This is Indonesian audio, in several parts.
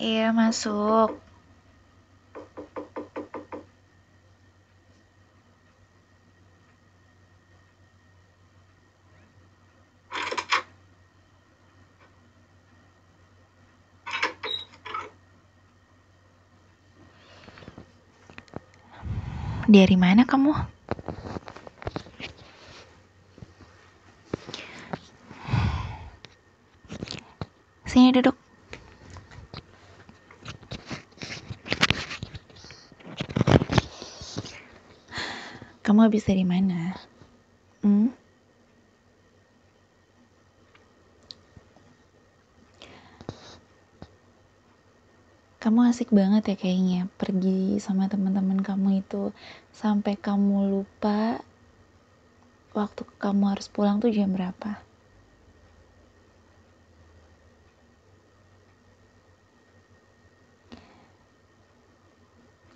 Iya, masuk. Dari mana kamu? Sini duduk. Kamu habis dari mana? Hmm? Kamu asik banget ya kayaknya pergi sama teman-teman kamu itu sampai kamu lupa waktu kamu harus pulang tuh jam berapa?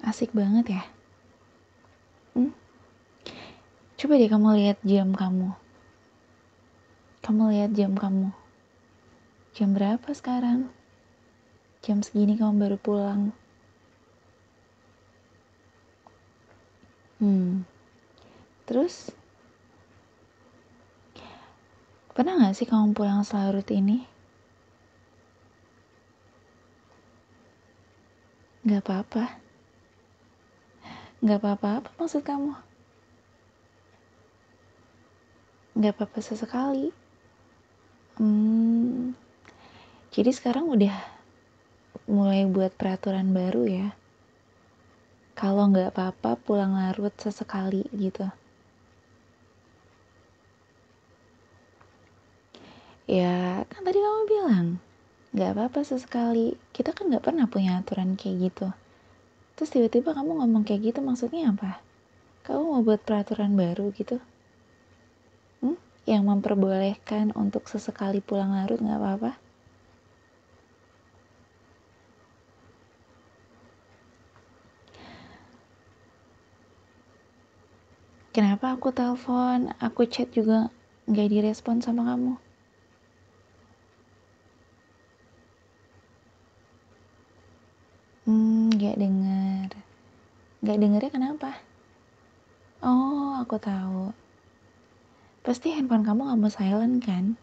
asik banget ya. Hmm? Coba deh kamu lihat jam kamu. Kamu lihat jam kamu. Jam berapa sekarang? Jam segini kamu baru pulang. Hmm. Terus Pernah gak sih kamu pulang selarut ini? Gak apa-apa. Gak apa-apa, apa maksud kamu? nggak apa-apa sesekali hmm, jadi sekarang udah mulai buat peraturan baru ya kalau nggak apa-apa pulang larut sesekali gitu ya kan tadi kamu bilang nggak apa-apa sesekali kita kan nggak pernah punya aturan kayak gitu terus tiba-tiba kamu ngomong kayak gitu maksudnya apa kamu mau buat peraturan baru gitu yang memperbolehkan untuk sesekali pulang larut nggak apa-apa? Kenapa aku telepon, aku chat juga nggak direspon sama kamu? Hmm, gak denger. Gak dengernya kenapa? Oh, aku tahu pasti handphone kamu gak mau silent kan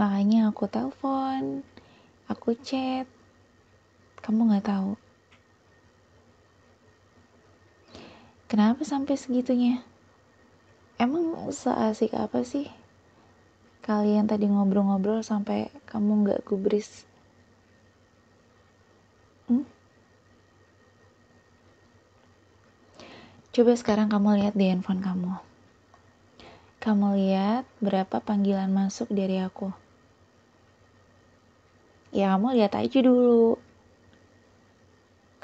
makanya aku telepon aku chat kamu gak tahu kenapa sampai segitunya emang seasik apa sih kalian tadi ngobrol-ngobrol sampai kamu gak kubris? Hmm? coba sekarang kamu lihat di handphone kamu kamu lihat berapa panggilan masuk dari aku. Ya kamu lihat aja dulu.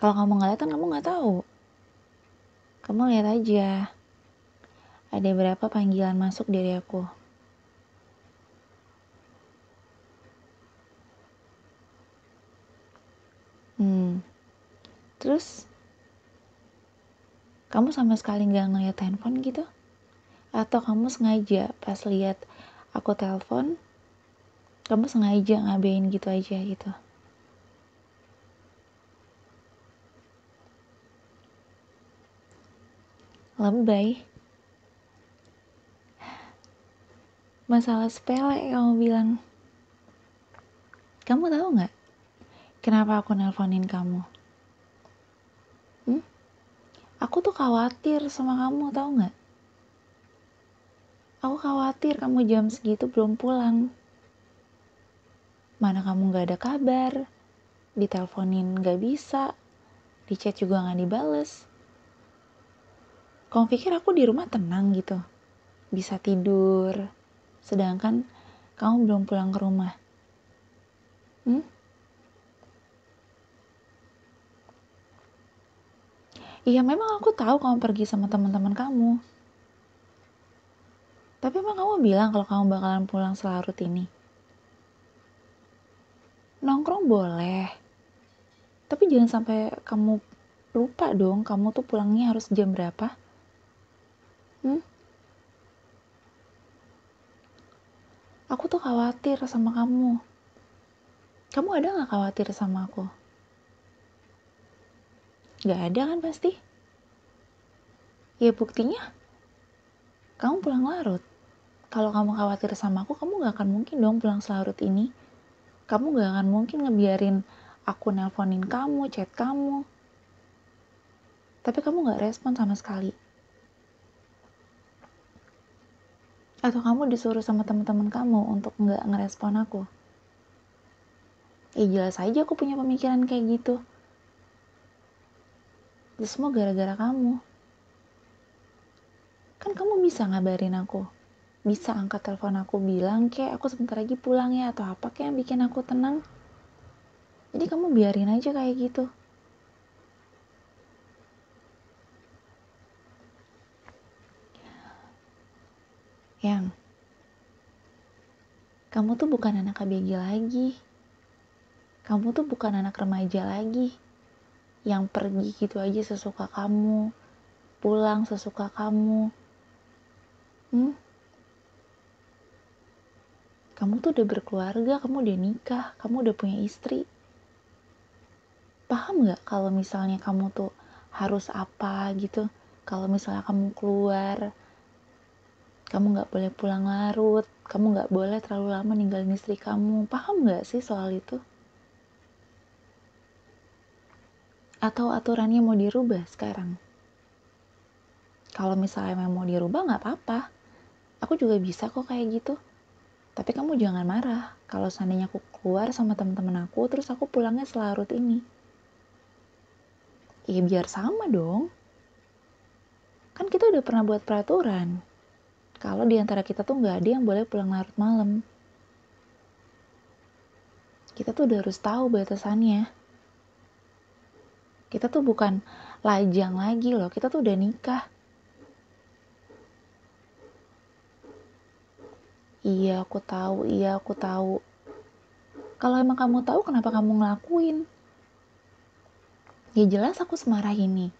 Kalau kamu nggak lihat kan kamu nggak tahu. Kamu lihat aja. Ada berapa panggilan masuk dari aku. Hmm. Terus kamu sama sekali nggak ngeliat handphone gitu? atau kamu sengaja pas lihat aku telepon kamu sengaja ngabain gitu aja gitu lebay masalah sepele kamu bilang kamu tahu nggak kenapa aku nelponin kamu hmm? aku tuh khawatir sama kamu tahu nggak Aku khawatir kamu jam segitu belum pulang. Mana kamu gak ada kabar, diteleponin gak bisa, di chat juga gak dibales. Kamu pikir aku di rumah tenang gitu, bisa tidur, sedangkan kamu belum pulang ke rumah. Hmm? Iya memang aku tahu kamu pergi sama teman-teman kamu. Tapi emang kamu bilang kalau kamu bakalan pulang selarut ini? Nongkrong boleh. Tapi jangan sampai kamu lupa dong kamu tuh pulangnya harus jam berapa. Hmm? Aku tuh khawatir sama kamu. Kamu ada gak khawatir sama aku? Gak ada kan pasti? Ya buktinya, kamu pulang larut kalau kamu khawatir sama aku, kamu gak akan mungkin dong pulang selarut ini. Kamu gak akan mungkin ngebiarin aku nelponin kamu, chat kamu. Tapi kamu gak respon sama sekali. Atau kamu disuruh sama teman-teman kamu untuk gak ngerespon aku. eh, jelas aja aku punya pemikiran kayak gitu. Itu semua gara-gara kamu. Kan kamu bisa ngabarin aku bisa angkat telepon aku bilang kayak aku sebentar lagi pulang ya atau apa kayak yang bikin aku tenang jadi kamu biarin aja kayak gitu yang kamu tuh bukan anak ABG lagi kamu tuh bukan anak remaja lagi yang pergi gitu aja sesuka kamu pulang sesuka kamu hmm? kamu tuh udah berkeluarga, kamu udah nikah, kamu udah punya istri. Paham gak kalau misalnya kamu tuh harus apa gitu? Kalau misalnya kamu keluar, kamu gak boleh pulang larut, kamu gak boleh terlalu lama ninggalin istri kamu. Paham gak sih soal itu? Atau aturannya mau dirubah sekarang? Kalau misalnya mau dirubah gak apa-apa. Aku juga bisa kok kayak gitu tapi kamu jangan marah kalau seandainya aku keluar sama teman-teman aku terus aku pulangnya selarut ini. Iya biar sama dong. Kan kita udah pernah buat peraturan. Kalau diantara kita tuh nggak ada yang boleh pulang larut malam. Kita tuh udah harus tahu batasannya. Kita tuh bukan lajang lagi loh, kita tuh udah nikah iya aku tahu iya aku tahu kalau emang kamu tahu kenapa kamu ngelakuin ya jelas aku semarah ini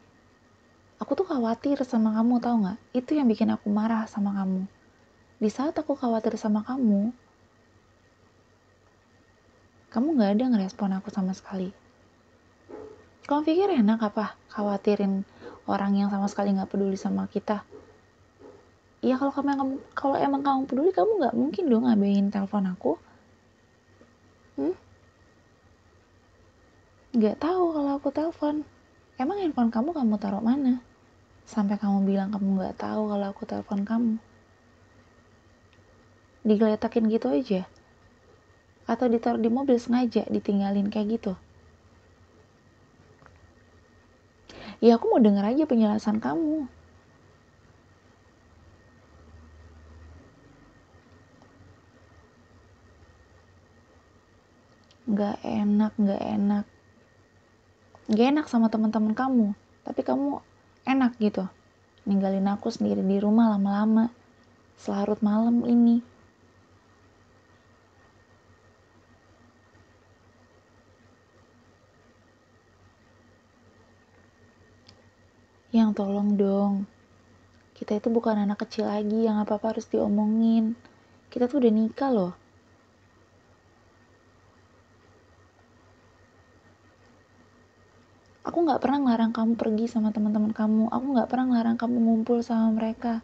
aku tuh khawatir sama kamu tau gak? itu yang bikin aku marah sama kamu di saat aku khawatir sama kamu kamu nggak ada ngerespon aku sama sekali kamu pikir enak apa khawatirin orang yang sama sekali nggak peduli sama kita Iya kalau kamu kalau emang kamu peduli kamu nggak mungkin dong ngambilin telepon aku hmm nggak tahu kalau aku telepon emang handphone kamu kamu taruh mana sampai kamu bilang kamu nggak tahu kalau aku telepon kamu digeletakin gitu aja atau ditaruh di mobil sengaja ditinggalin kayak gitu ya aku mau denger aja penjelasan kamu gak enak gak enak gak enak sama teman-teman kamu tapi kamu enak gitu ninggalin aku sendiri di rumah lama-lama selarut malam ini yang tolong dong kita itu bukan anak kecil lagi yang apa-apa harus diomongin kita tuh udah nikah loh aku nggak pernah ngelarang kamu pergi sama teman-teman kamu aku nggak pernah ngelarang kamu ngumpul sama mereka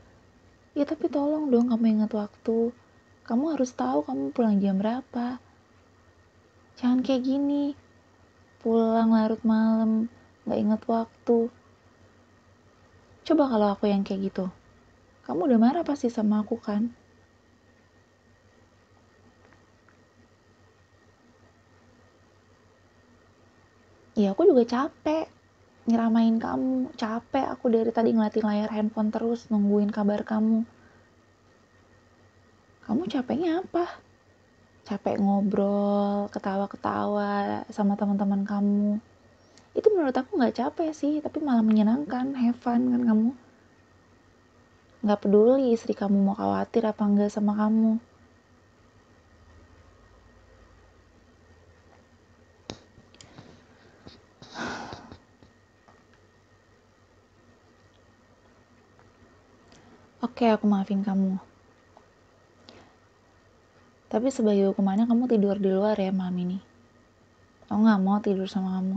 ya tapi tolong dong kamu ingat waktu kamu harus tahu kamu pulang jam berapa jangan kayak gini pulang larut malam nggak ingat waktu coba kalau aku yang kayak gitu kamu udah marah pasti sama aku kan ya aku juga capek nyeramain kamu capek aku dari tadi ngelatih layar handphone terus nungguin kabar kamu kamu capeknya apa capek ngobrol ketawa-ketawa sama teman-teman kamu itu menurut aku nggak capek sih tapi malah menyenangkan have fun kan kamu nggak peduli istri kamu mau khawatir apa enggak sama kamu oke okay, aku maafin kamu tapi sebagai hukumannya kamu tidur di luar ya malam ini aku nggak mau tidur sama kamu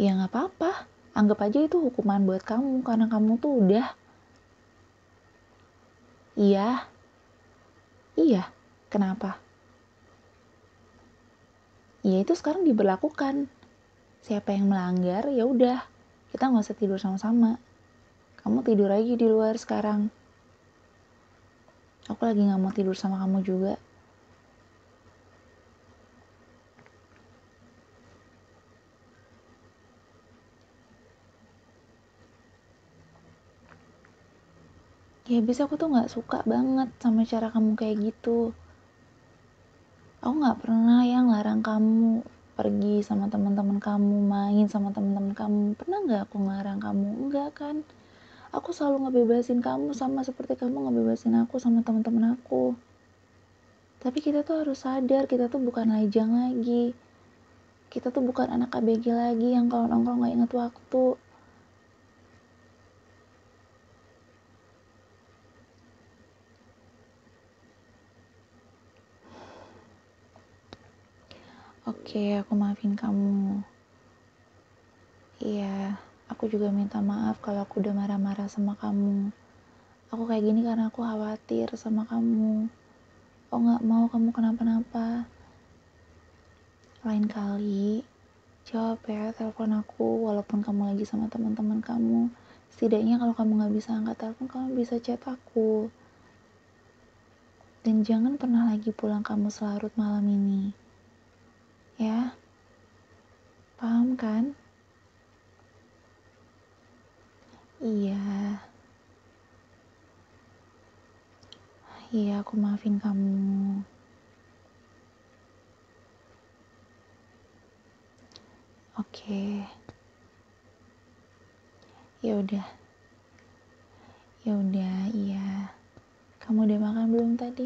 ya nggak apa-apa anggap aja itu hukuman buat kamu karena kamu tuh udah iya iya kenapa ya itu sekarang diberlakukan siapa yang melanggar ya udah kita nggak usah tidur sama-sama kamu tidur lagi di luar sekarang aku lagi nggak mau tidur sama kamu juga ya bisa aku tuh nggak suka banget sama cara kamu kayak gitu aku nggak pernah yang larang kamu pergi sama teman-teman kamu main sama teman-teman kamu pernah nggak aku ngarang kamu enggak kan aku selalu ngebebasin kamu sama seperti kamu ngebebasin aku sama teman-teman aku tapi kita tuh harus sadar kita tuh bukan lajang lagi kita tuh bukan anak ABG lagi yang kalau nongkrong nggak inget waktu okay, aku maafin kamu. Iya, aku juga minta maaf kalau aku udah marah-marah sama kamu. Aku kayak gini karena aku khawatir sama kamu. Oh gak mau kamu kenapa-napa. Lain kali, jawab ya telepon aku walaupun kamu lagi sama teman-teman kamu. Setidaknya kalau kamu gak bisa angkat telepon, kamu bisa chat aku. Dan jangan pernah lagi pulang kamu selarut malam ini. Ya, paham kan? Iya. Iya, aku maafin kamu. Oke. Ya udah. Ya udah, iya. Kamu udah makan belum tadi?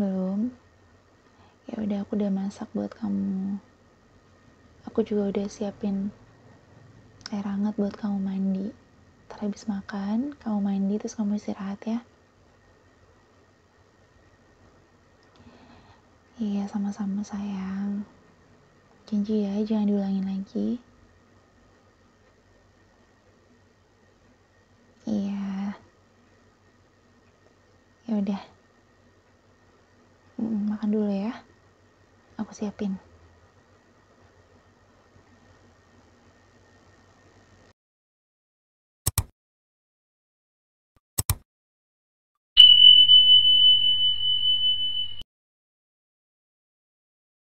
Belum ya udah aku udah masak buat kamu aku juga udah siapin air hangat buat kamu mandi ntar habis makan kamu mandi terus kamu istirahat ya iya sama-sama sayang janji ya jangan diulangin lagi iya ya udah makan dulu ya aku siapin